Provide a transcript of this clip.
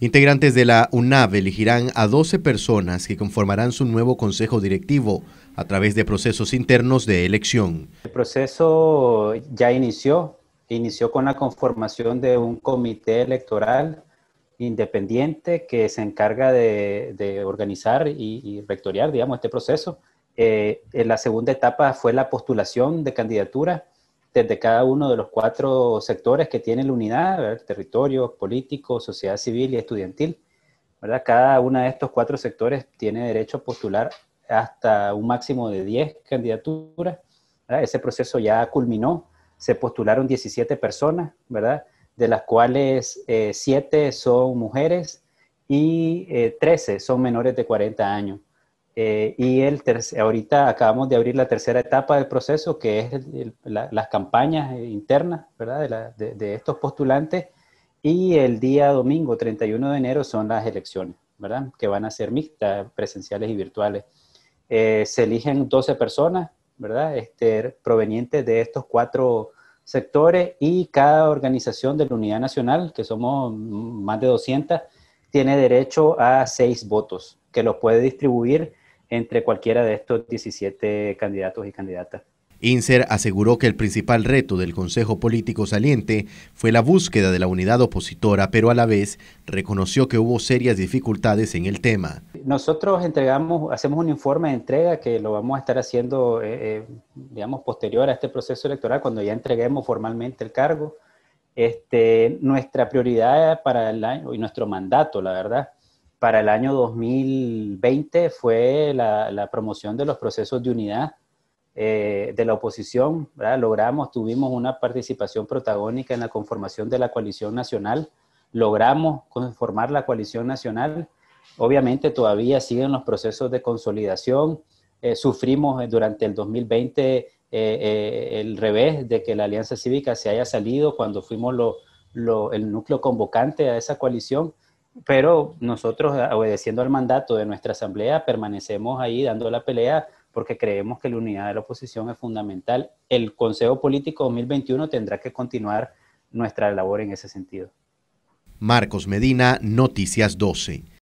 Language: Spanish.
Integrantes de la UNAV elegirán a 12 personas que conformarán su nuevo consejo directivo a través de procesos internos de elección. El proceso ya inició, inició con la conformación de un comité electoral independiente que se encarga de, organizar y, rectoriar digamos, este proceso. Eh, en la segunda etapa fue la postulación de candidatura desde cada uno de los cuatro sectores que tiene la unidad, territorio, político, sociedad civil y estudiantil. ¿verdad? Cada uno de estos cuatro sectores tiene derecho a postular hasta un máximo de 10 candidaturas. Ese proceso ya culminó, se postularon 17 personas, ¿verdad? de las cuales 7 eh, son mujeres y 13 eh, son menores de 40 años. Eh, y el ahorita acabamos de abrir la tercera etapa del proceso, que es las campañas eh, internas ¿verdad? De, de, estos postulantes. Y el día domingo, 31 de enero, son las elecciones, ¿verdad? que van a ser mixtas, presenciales y virtuales. Eh, se eligen 12 personas ¿verdad? Este, provenientes de estos cuatro sectores y cada organización de la Unidad Nacional, que somos más de 200, tiene derecho a seis votos, que los puede distribuir entre cualquiera de estos 17 candidatos y candidatas. Inser aseguró que el principal reto del Consejo Político saliente fue la búsqueda de la unidad opositora, pero a la vez reconoció que hubo serias dificultades en el tema. Nosotros entregamos, hacemos un informe de entrega que lo vamos a estar haciendo, eh, eh, digamos, posterior a este proceso electoral, cuando ya entreguemos formalmente el cargo. Este, nuestra prioridad para el año y nuestro mandato, la verdad, para el año 2020 fue la, promoción de los procesos de unidad eh, de la oposición. Logramos, tuvimos una participación protagónica en la conformación de la coalición nacional. Logramos conformar la coalición nacional. Obviamente todavía siguen los procesos de consolidación. Eh, sufrimos eh, durante el 2020 el revés de que la Alianza Cívica se haya salido cuando fuimos el núcleo convocante a esa coalición pero nosotros, ah, obedeciendo al mandato de nuestra asamblea, permanecemos ahí dando la pelea porque creemos que la unidad de la oposición es fundamental. El Consejo Político 2021 tendrá que continuar nuestra labor en ese sentido. Marcos Medina, Noticias 12.